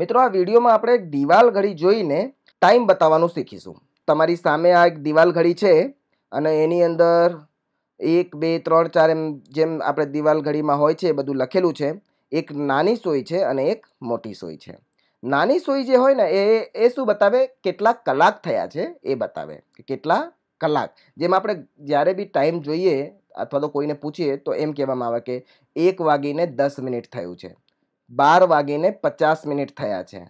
મિત્રો આ વિડીયોમાં આપણે દિવાલ ઘડી જોઈને ટાઈમ બતાવવાનું શીખીશું તમારી સામે આ એક દિવાલ ઘડી છે અને એની અંદર એક બે ત્રણ ચાર એમ જેમ આપણે દિવાલ ઘડીમાં હોય છે એ બધું લખેલું છે એક નાની સોય છે અને એક મોટી સોય છે નાની સોય જે હોય ને એ એ શું બતાવે કેટલા કલાક થયા છે એ બતાવે કે કેટલા કલાક જેમ આપણે જ્યારે બી ટાઈમ જોઈએ અથવા તો કોઈને પૂછીએ તો એમ કહેવામાં આવે કે એક વાગીને દસ મિનિટ થયું છે બાર વાગીને પચાસ મિનિટ થયા છે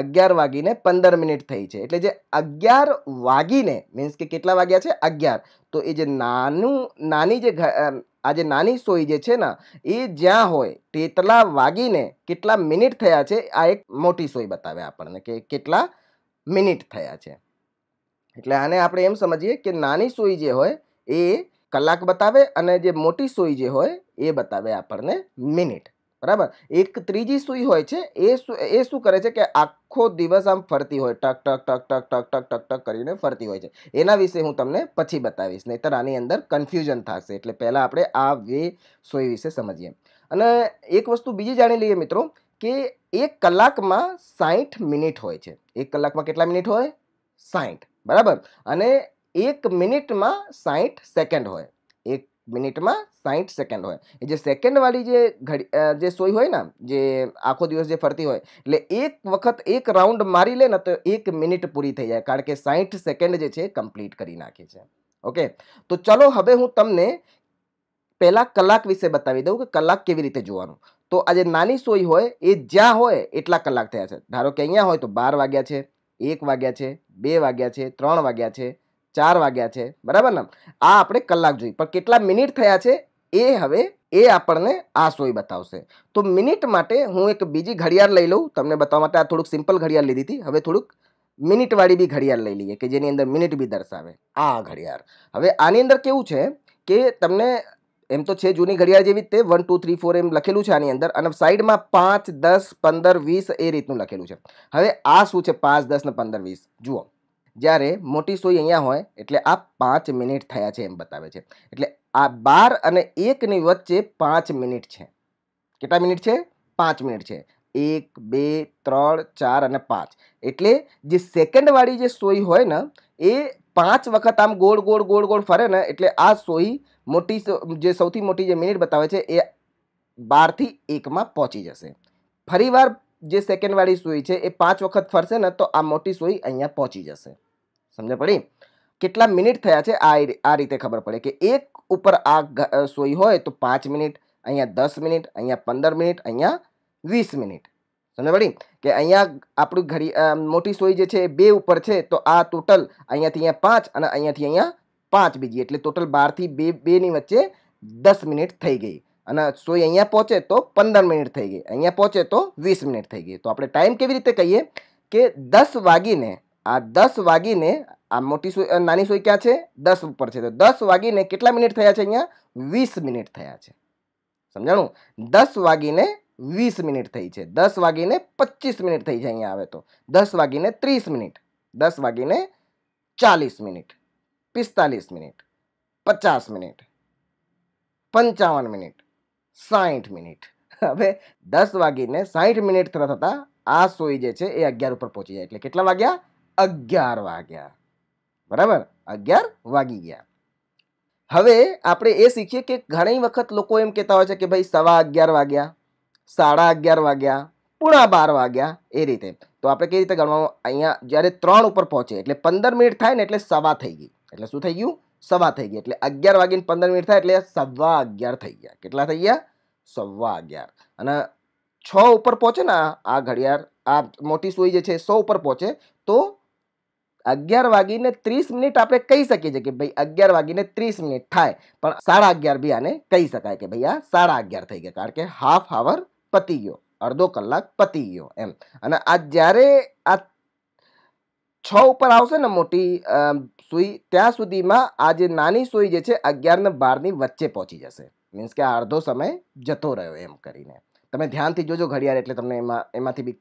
અગિયાર વાગીને પંદર મિનિટ થઈ છે એટલે જે અગિયાર વાગીને મીન્સ કે કેટલા વાગ્યા છે અગિયાર તો એ જે નાનું નાની જે આ જે નાની સોઈ જે છે ને એ જ્યાં હોય તેટલા વાગીને કેટલા મિનિટ થયા છે આ એક મોટી સોઈ બતાવે આપણને કે કેટલા મિનિટ થયા છે એટલે આને આપણે એમ સમજીએ કે નાની સોઈ જે હોય એ કલાક બતાવે અને જે મોટી સોઈ જે હોય એ બતાવે આપણને મિનિટ બરાબર એક ત્રીજી સુઈ હોય છે એ એ શું કરે છે કે આખો દિવસ આમ ફરતી હોય ટક ટક ટક ટક ટક ટક ટક ટક કરીને ફરતી હોય છે એના વિશે હું તમને પછી બતાવીશ નહીંતર આની અંદર કન્ફ્યુઝન થશે એટલે પહેલાં આપણે આ વે સુઈ વિશે સમજીએ અને એક વસ્તુ બીજી જાણી લઈએ મિત્રો કે એક કલાકમાં સાઠ મિનિટ હોય છે એક કલાકમાં કેટલા મિનિટ હોય સાઠ બરાબર અને એક મિનિટમાં સાઠ સેકન્ડ હોય એક મિનિટમાં સાઠ સેકન્ડ હોય એ જે સેકન્ડવાળી જે ઘડી જે સોય હોય ને જે આખો દિવસ જે ફરતી હોય એટલે એક વખત એક રાઉન્ડ મારી લે ને તો એક મિનિટ પૂરી થઈ જાય કારણ કે સાઠ સેકન્ડ જે છે કમ્પ્લીટ કરી નાખી છે ઓકે તો ચલો હવે હું તમને પહેલાં કલાક વિશે બતાવી દઉં કે કલાક કેવી રીતે જોવાનું તો આજે નાની સોય હોય એ જ્યાં હોય એટલા કલાક થયા છે ધારો કે અહીંયા હોય તો બાર વાગ્યા છે એક વાગ્યા છે બે વાગ્યા છે ત્રણ વાગ્યા છે ચાર વાગ્યા છે બરાબર ને આ આપણે કલાક જોઈ પણ કેટલા મિનિટ થયા છે એ હવે એ આપણને આ સોય બતાવશે તો મિનિટ માટે હું એક બીજી ઘડિયાળ લઈ લઉં તમને બતાવવા માટે આ થોડુંક સિમ્પલ ઘડિયાળ લીધી હતી હવે થોડુંક મિનિટવાળી બી ઘડિયાળ લઈ લઈએ કે જેની અંદર મિનિટ બી દર્શાવે આ ઘડિયાળ હવે આની અંદર કેવું છે કે તમને એમ તો છે જૂની ઘડિયાળ જેવી તે વન ટુ થ્રી ફોર એમ લખેલું છે આની અંદર અને સાઈડમાં પાંચ દસ પંદર વીસ એ રીતનું લખેલું છે હવે આ શું છે પાંચ દસ ને પંદર વીસ જુઓ જ્યારે મોટી સોઈ અહીંયા હોય એટલે આ પાંચ મિનિટ થયા છે એમ બતાવે છે એટલે આ બાર અને એકની વચ્ચે પાંચ મિનિટ છે કેટલા મિનિટ છે પાંચ મિનિટ છે એક બે ત્રણ ચાર અને પાંચ એટલે જે સેકન્ડવાળી જે સોઈ હોય ને એ પાંચ વખત આમ ગોળ ગોળ ગોળ ગોળ ફરે ને એટલે આ સોય મોટી જે સૌથી મોટી જે મિનિટ બતાવે છે એ બારથી એકમાં પહોંચી જશે ફરીવાર જે સેકન્ડવાળી સોઈ છે એ પાંચ વખત ફરશે ને તો આ મોટી સોય અહીંયા પહોંચી જશે સમજ પડી કેટલા મિનિટ થયા છે આ આ રીતે ખબર પડે કે એક ઉપર આ સોઈ હોય તો પાંચ મિનિટ અહીંયા દસ મિનિટ અહીંયા પંદર મિનિટ અહીંયા વીસ મિનિટ સમજ પડી કે અહીંયા આપણું ઘડી મોટી સોઈ જે છે એ બે ઉપર છે તો આ ટોટલ અહીંયાથી અહીંયા પાંચ અને અહીંયાથી અહીંયા પાંચ બીજી એટલે ટોટલ બારથી બે બેની વચ્ચે દસ મિનિટ થઈ ગઈ અને સોઈ અહીંયા પહોંચે તો પંદર મિનિટ થઈ ગઈ અહીંયા પહોંચે તો વીસ મિનિટ થઈ ગઈ તો આપણે ટાઈમ કેવી રીતે કહીએ કે દસ વાગીને આ દસ વાગીને આ મોટી સોય નાની સોય ક્યાં છે દસ ઉપર છે તો દસ વાગીને કેટલા મિનિટ થયા છે અહીંયા વીસ મિનિટ થયા છે સમજાણું દસ વાગીને વીસ મિનિટ થઈ છે દસ વાગીને પચીસ મિનિટ થઈ છે અહીંયા આવે તો દસ વાગીને ત્રીસ મિનિટ દસ વાગીને ચાલીસ મિનિટ પિસ્તાલીસ મિનિટ પચાસ મિનિટ પંચાવન મિનિટ સાઠ મિનિટ હવે દસ વાગીને સાઠ મિનિટ થતાં થતાં આ સોય જે છે એ અગિયાર ઉપર પહોંચી જાય એટલે કેટલા વાગ્યા અગિયાર વાગ્યા બરાબર અગિયાર વાગી ગયા હવે આપણે એ શીખીએ કે ઘણી વખત લોકો એમ કહેતા હોય છે કે ભાઈ સવા અગિયાર વાગ્યા સાડા અગિયાર વાગ્યા પૂણા બાર વાગ્યા એ રીતે તો આપણે કઈ રીતે ગણવાનું અહીંયા જ્યારે ત્રણ ઉપર પહોંચે એટલે પંદર મિનિટ થાય ને એટલે સવા થઈ ગઈ એટલે શું થઈ ગયું સવા થઈ ગઈ એટલે અગિયાર વાગીને પંદર મિનિટ થાય એટલે સવા અગિયાર થઈ ગયા કેટલા થઈ ગયા સવા અગિયાર અને છ ઉપર પહોંચે ને આ ઘડિયાળ આ મોટી સુઈ જે છે સો ઉપર પહોંચે તો અગિયાર વાગીને ત્રીસ મિનિટ આપણે કહી શકીએ છીએ કે ભાઈ અગિયાર વાગીને ત્રીસ મિનિટ થાય પણ સાડા અગિયાર બી આને કહી શકાય કે ભાઈ આ સાડા અગિયાર થઈ ગયા કારણ કે હાફ આવર પતી ગયો અડધો કલાક પતી ગયો એમ અને આ જ્યારે આ છ ઉપર આવશે ને મોટી સુઈ ત્યાં સુધીમાં આ જે નાની સુઈ જે છે અગિયાર ને બારની વચ્ચે પહોંચી જશે મીન્સ કે આ અડધો સમય જતો રહ્યો એમ કરીને તમે ધ્યાનથી જોજો ઘડિયાળ એટલે તમને એમાં એમાંથી બી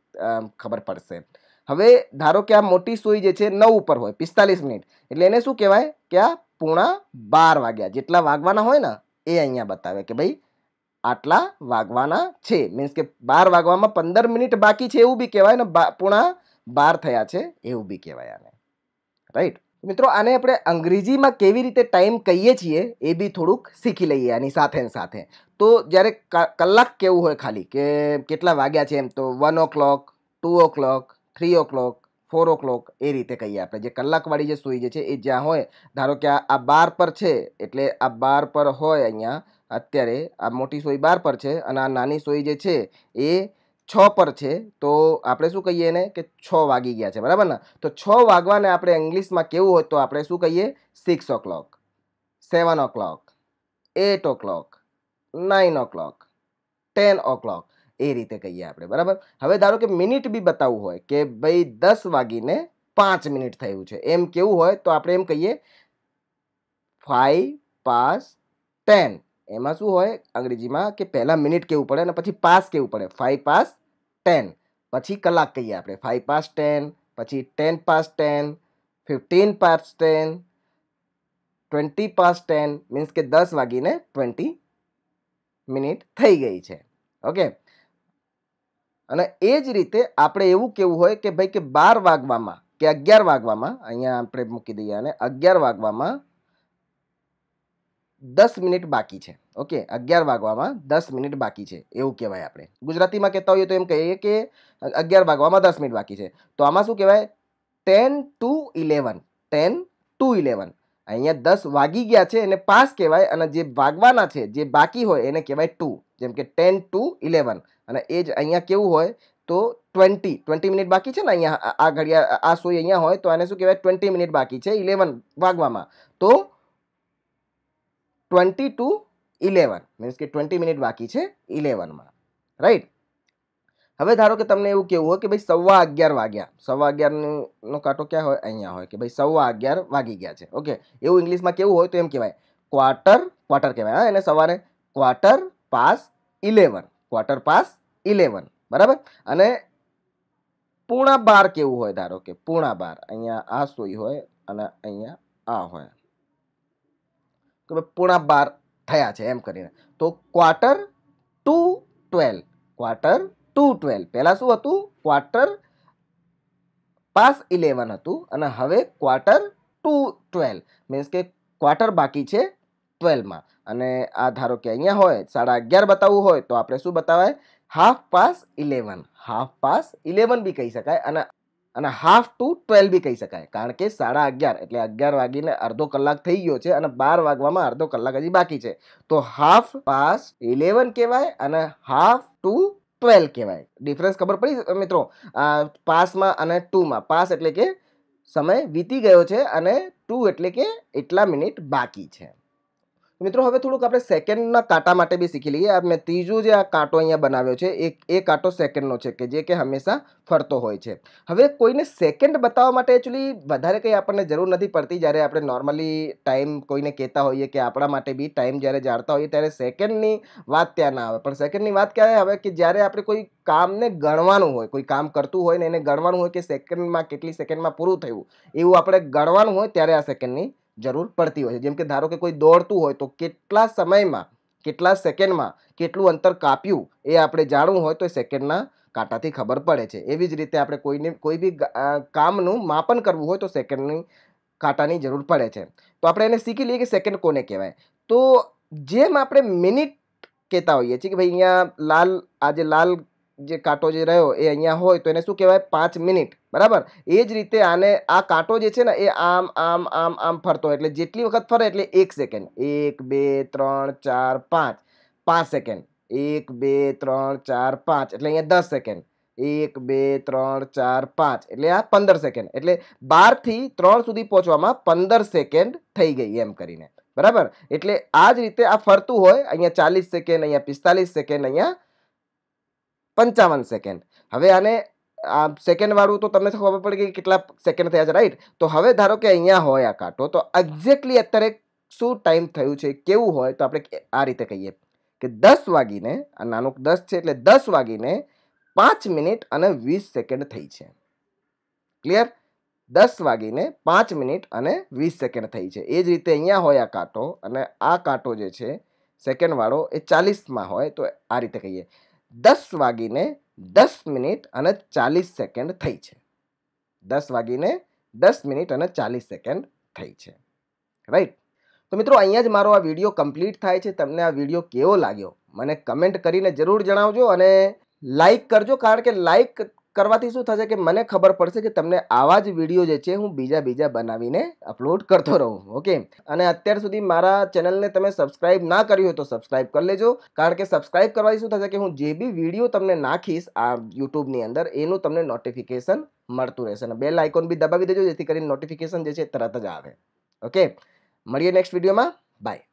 ખબર પડશે હવે ધારો કે આ મોટી સુઈ જે છે નવ ઉપર હોય પિસ્તાલીસ મિનિટ એટલે એને શું કહેવાય કે આ પૂણા બાર વાગ્યા જેટલા વાગવાના હોય ને એ અહીંયા બતાવે કે ભાઈ આટલા વાગવાના છે મીન્સ કે બાર વાગવામાં પંદર મિનિટ બાકી છે એવું બી કહેવાય ને પૂણા બાર થયા છે એવું બી કહેવાય આને રાઈટ મિત્રો આને આપણે અંગ્રેજીમાં કેવી રીતે ટાઈમ કહીએ છીએ એ બી થોડુંક શીખી લઈએ આની સાથે સાથે તો જ્યારે કલાક કેવું હોય ખાલી કે કેટલા વાગ્યા છે એમ તો one o'clock two o'clock three o'clock four o'clock એ રીતે કહીએ આપણે જે કલાકવાળી જે સૂઈ જે છે એ જ્યાં હોય ધારો કે આ બાર પર છે એટલે આ બાર પર હોય અહીંયા અત્યારે આ મોટી સોઈ બાર પર છે અને આ નાની સોઈ જે છે એ છ પર છે તો આપણે શું કહીએ એને કે છ વાગી ગયા છે બરાબર ને તો છ વાગવાને આપણે ઇંગ્લિશમાં કેવું હોય તો આપણે શું કહીએ six o'clock seven o'clock eight o'clock nine o'clock ten o'clock એ રીતે કહીએ આપણે બરાબર હવે ધારો કે મિનિટ બી બતાવવું હોય કે ભાઈ દસ વાગીને પાંચ મિનિટ થયું છે એમ કેવું હોય તો આપણે એમ કહીએ ફાઈવ પાસ ટેન એમાં શું હોય અંગ્રેજીમાં કે પહેલાં મિનિટ કેવું પડે અને પછી પાસ કેવું પડે ફાઈવ પાસ ટેન પછી કલાક કહીએ આપણે ફાઈવ પાસ ટેન પછી ten past ten fifteen past ten twenty past ten means કે દસ વાગીને ટ્વેન્ટી મિનિટ થઈ ગઈ છે ઓકે અને એ જ રીતે આપણે એવું કહેવું હોય કે ભાઈ કે બાર વાગવામાં કે અગિયાર વાગવામાં અહીંયા આપણે મૂકી દઈએ અને અગિયાર વાગવામાં દસ મિનિટ બાકી છે ઓકે અગિયાર વાગવામાં દસ મિનિટ બાકી છે એવું કહેવાય આપણે ગુજરાતીમાં કહેતા હોઈએ તો એમ કહીએ કે અગિયાર વાગવામાં દસ મિનિટ બાકી છે તો આમાં શું કહેવાય ten to eleven ten to eleven અહીંયા દસ વાગી ગયા છે એને પાસ કહેવાય અને જે વાગવાના છે જે બાકી હોય એને કહેવાય ટુ જેમ કે ટેન ટુ ઇલેવન અને એ જ અહીંયા કેવું હોય તો ટ્વેન્ટી ટ્વેન્ટી મિનિટ બાકી છે ને અહીંયા આ ઘડિયાળ આ સોય અહીંયા હોય તો એને શું કહેવાય ટ્વેન્ટી મિનિટ બાકી છે ઇલેવન વાગવામાં તો ટ્વેન્ટી ટુ ઇલેવન મીન્સ કે ટ્વેન્ટી મિનિટ બાકી છે ઇલેવનમાં રાઈટ હવે ધારો કે તમને એવું કેવું હોય કે ભાઈ સવા અગિયાર વાગ્યા સવા અગિયારનો કાંટો ક્યાં હોય અહીંયા હોય કે ભાઈ સવા અગિયાર વાગી ગયા છે ઓકે એવું ઇંગ્લિશમાં કેવું હોય તો એમ કહેવાય ક્વાર્ટર ક્વાર્ટર કહેવાય હા એને સવારે quarter past eleven quarter past eleven બરાબર અને પૂણા બાર કેવું હોય ધારો કે પૂણા બાર અહીંયા આ સોઈ હોય અને અહીંયા આ હોય કે ભાઈ પૂણા બાર થયા છે એમ કરીને તો quarter to twelve quarter to twelve પહેલાં શું હતું ક્વાર્ટર પાસ ઇલેવન હતું અને હવે ક્વાર્ટર ટુ ટ્વેલ્વ મીન્સ કે ક્વાર્ટર બાકી છે ટ્વેલ્વમાં અને આ ધારો કે અહીંયા હોય સાડા અગિયાર બતાવવું હોય તો આપણે શું બતાવાય half past eleven half past eleven બી કહી શકાય અને અને હાફ ટુ ટ્વેલ્વ બી કહી શકાય કારણ કે સાડા અગિયાર એટલે અગિયાર વાગીને અડધો કલાક થઈ ગયો છે અને બાર વાગવામાં અડધો કલાક હજી બાકી છે તો હાફ પાસ ઇલેવન કહેવાય અને હાફ ટુ ટ્વેલ્વ કહેવાય ડિફરન્સ ખબર પડી મિત્રો પાસમાં અને ટુમાં પાસ એટલે કે સમય વીતી ગયો છે અને ટુ એટલે કે એટલા મિનિટ બાકી છે મિત્રો હવે થોડુંક આપણે સેકન્ડના કાંટા માટે બી શીખી લઈએ મેં ત્રીજો જે આ કાંટો અહીંયા બનાવ્યો છે એ એ કાંટો સેકન્ડનો છે કે જે કે હંમેશા ફરતો હોય છે હવે કોઈને સેકન્ડ બતાવવા માટે એકચ્યુઅલી વધારે કંઈ આપણને જરૂર નથી પડતી જ્યારે આપણે નોર્મલી ટાઈમ કોઈને કહેતા હોઈએ કે આપણા માટે બી ટાઈમ જ્યારે જાણતા હોઈએ ત્યારે સેકન્ડની વાત ત્યાં ના આવે પણ સેકન્ડની વાત ક્યારે આવે કે જ્યારે આપણે કોઈ કામને ગણવાનું હોય કોઈ કામ કરતું હોય ને એને ગણવાનું હોય કે સેકન્ડમાં કેટલી સેકન્ડમાં પૂરું થયું એવું આપણે ગણવાનું હોય ત્યારે આ સેકન્ડની જરૂર પડતી હોય છે જેમ કે ધારો કે કોઈ દોડતું હોય તો કેટલા સમયમાં કેટલા સેકન્ડમાં કેટલું અંતર કાપ્યું એ આપણે જાણવું હોય તો સેકન્ડના કાંટાથી ખબર પડે છે એવી જ રીતે આપણે કોઈને કોઈ બી કામનું માપન કરવું હોય તો સેકન્ડની કાંટાની જરૂર પડે છે તો આપણે એને શીખી લઈએ કે સેકન્ડ કોને કહેવાય તો જેમ આપણે મિનિટ કહેતા હોઈએ છીએ કે ભાઈ અહીંયા લાલ આજે લાલ જે કાંટો જે રહ્યો એ અહીંયા હોય તો એને શું કહેવાય પાંચ મિનિટ બરાબર એ જ રીતે આને આ કાંટો જે છે ને એ આમ આમ આમ આમ ફરતો એટલે જેટલી વખત ફરે એટલે એક સેકન્ડ એક બે ત્રણ ચાર પાંચ પાંચ સેકન્ડ એક બે ત્રણ ચાર પાંચ એટલે અહીંયા દસ સેકન્ડ એક બે ત્રણ ચાર પાંચ એટલે આ પંદર સેકન્ડ એટલે બારથી ત્રણ સુધી પહોંચવામાં પંદર સેકન્ડ થઈ ગઈ એમ કરીને બરાબર એટલે આ જ રીતે આ ફરતું હોય અહીંયા ચાલીસ સેકન્ડ અહીંયા પિસ્તાલીસ સેકન્ડ અહીંયા પંચાવન સેકન્ડ હવે આને આ સેકન્ડવાળું તો તમને ખબર પડે કે કેટલા સેકન્ડ થયા છે રાઈટ તો હવે ધારો કે અહીંયા હોય આ કાંટો તો એક્ઝેક્ટલી અત્યારે શું ટાઈમ થયું છે કેવું હોય તો આપણે આ રીતે કહીએ કે દસ વાગીને આ નાનું દસ છે એટલે દસ વાગીને પાંચ મિનિટ અને વીસ સેકન્ડ થઈ છે ક્લિયર દસ વાગીને પાંચ મિનિટ અને વીસ સેકન્ડ થઈ છે એ જ રીતે અહીંયા હોય આ કાંટો અને આ કાંટો જે છે સેકન્ડવાળો એ ચાલીસમાં હોય તો આ રીતે કહીએ દસ વાગીને દસ મિનિટ અને ચાલીસ સેકન્ડ થઈ છે દસ વાગીને દસ મિનિટ અને ચાલીસ સેકન્ડ થઈ છે રાઈટ તો મિત્રો અહીંયા જ મારો આ વિડીયો કમ્પ્લીટ થાય છે તમને આ વિડીયો કેવો લાગ્યો મને કમેન્ટ કરીને જરૂર જણાવજો અને લાઇક કરજો કારણ કે લાઇક કરવાથી શું થશે કે મને ખબર પડશે કે તમને આવા જ વિડીયો જે છે હું બીજા બીજા બનાવીને અપલોડ કરતો રહું ઓકે અને અત્યાર સુધી મારા ચેનલને તમે સબસ્ક્રાઇબ ના કર્યું હોય તો સબસ્ક્રાઇબ કરી લેજો કારણ કે સબસ્ક્રાઇબ કરવાથી શું થશે કે હું જે બી વિડીયો તમને નાખીશ આ યુટ્યુબની અંદર એનું તમને નોટિફિકેશન મળતું રહેશે અને બેલ આઇકોન બી દબાવી દેજો જેથી કરીને નોટિફિકેશન જે છે તરત જ આવે ઓકે મળીએ નેક્સ્ટ વિડીયોમાં બાય